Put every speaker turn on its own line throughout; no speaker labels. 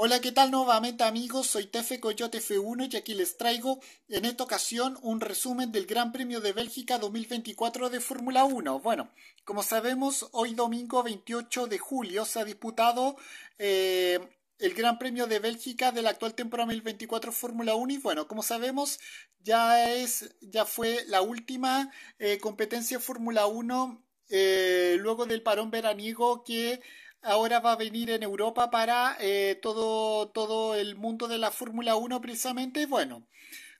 Hola, ¿qué tal nuevamente amigos? Soy Tefe Coyote F1 y aquí les traigo en esta ocasión un resumen del Gran Premio de Bélgica 2024 de Fórmula 1. Bueno, como sabemos, hoy domingo 28 de julio se ha disputado eh, el Gran Premio de Bélgica de la actual temporada 2024 Fórmula 1 y bueno, como sabemos, ya, es, ya fue la última eh, competencia Fórmula 1 eh, luego del parón veraniego que ahora va a venir en Europa para eh, todo, todo el mundo de la Fórmula 1 precisamente. y Bueno,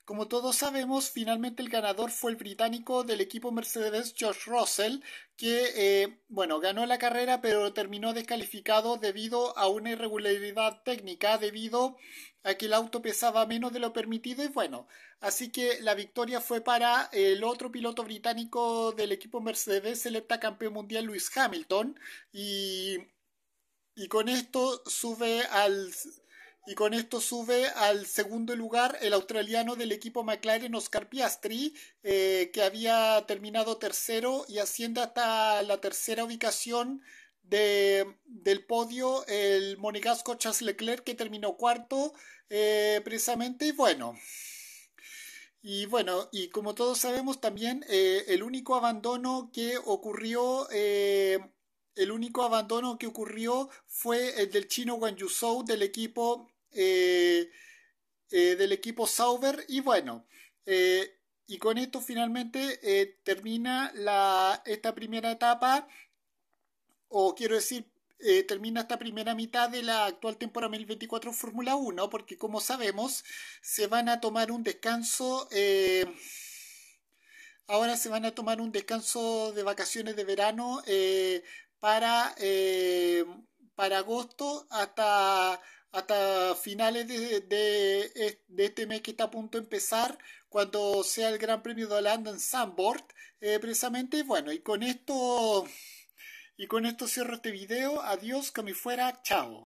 como todos sabemos, finalmente el ganador fue el británico del equipo Mercedes, George Russell, que, eh, bueno, ganó la carrera pero terminó descalificado debido a una irregularidad técnica, debido a que el auto pesaba menos de lo permitido y bueno, así que la victoria fue para el otro piloto británico del equipo Mercedes, el heptacampeón mundial Lewis Hamilton y y con esto sube al y con esto sube al segundo lugar el australiano del equipo McLaren Oscar Piastri, eh, que había terminado tercero y asciende hasta la tercera ubicación de, del podio el monegasco Charles Leclerc, que terminó cuarto eh, precisamente. Y bueno, y bueno, y como todos sabemos también, eh, el único abandono que ocurrió el único abandono que ocurrió fue el del chino Wang Yusou, del equipo eh, eh, del equipo Sauber y bueno eh, y con esto finalmente termina esta primera etapa o quiero decir termina esta primera mitad de la actual temporada 2024 Fórmula 1 porque como sabemos se van a tomar un descanso ahora se van a tomar un descanso de vacaciones de verano para, eh, para agosto hasta, hasta finales de, este mes que está a punto de empezar, cuando sea el Gran Premio de Holanda en Sandboard, eh, precisamente. Bueno, y con esto... Y con esto cierro este video. Adiós, que me fuera. Chao.